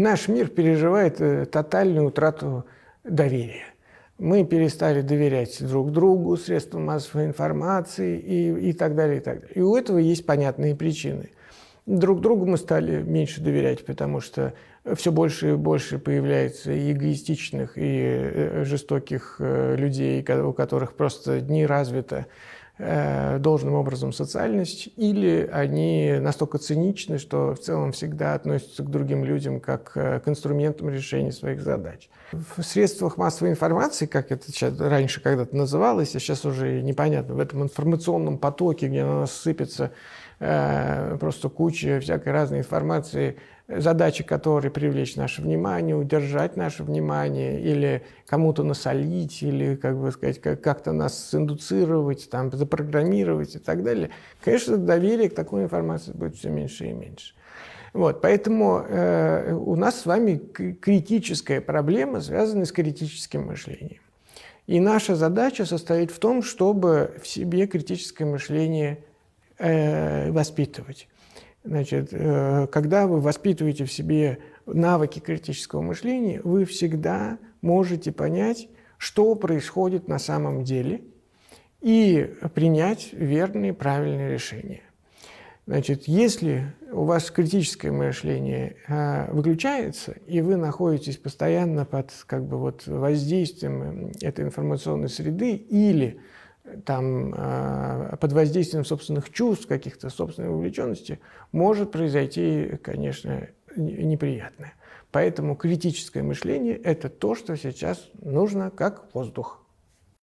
наш мир переживает э, тотальную утрату доверия. Мы перестали доверять друг другу, средствам массовой информации и, и так далее, и так далее. И у этого есть понятные причины. Друг другу мы стали меньше доверять, потому что все больше и больше появляется и эгоистичных и э, жестоких э, людей, у которых просто не развито Э, должным образом социальность, или они настолько циничны, что в целом всегда относятся к другим людям как э, к инструментам решения своих задач. В средствах массовой информации, как это сейчас, раньше когда-то называлось, а сейчас уже непонятно, в этом информационном потоке, где на нас сыпется Э, просто куча всякой разной информации, задачи которой привлечь наше внимание, удержать наше внимание, или кому-то насолить, или, как бы сказать, как-то нас индуцировать, там, запрограммировать и так далее, конечно, доверие к такой информации будет все меньше и меньше. Вот, поэтому э, у нас с вами критическая проблема связана с критическим мышлением. И наша задача состоит в том, чтобы в себе критическое мышление Э, воспитывать. Значит, э, когда вы воспитываете в себе навыки критического мышления, вы всегда можете понять, что происходит на самом деле, и принять верные, правильные решения. Значит, если у вас критическое мышление э, выключается, и вы находитесь постоянно под как бы, вот, воздействием этой информационной среды или там, э, под воздействием собственных чувств, каких-то собственных увлеченности, может произойти, конечно, неприятное. Поэтому критическое мышление – это то, что сейчас нужно как воздух.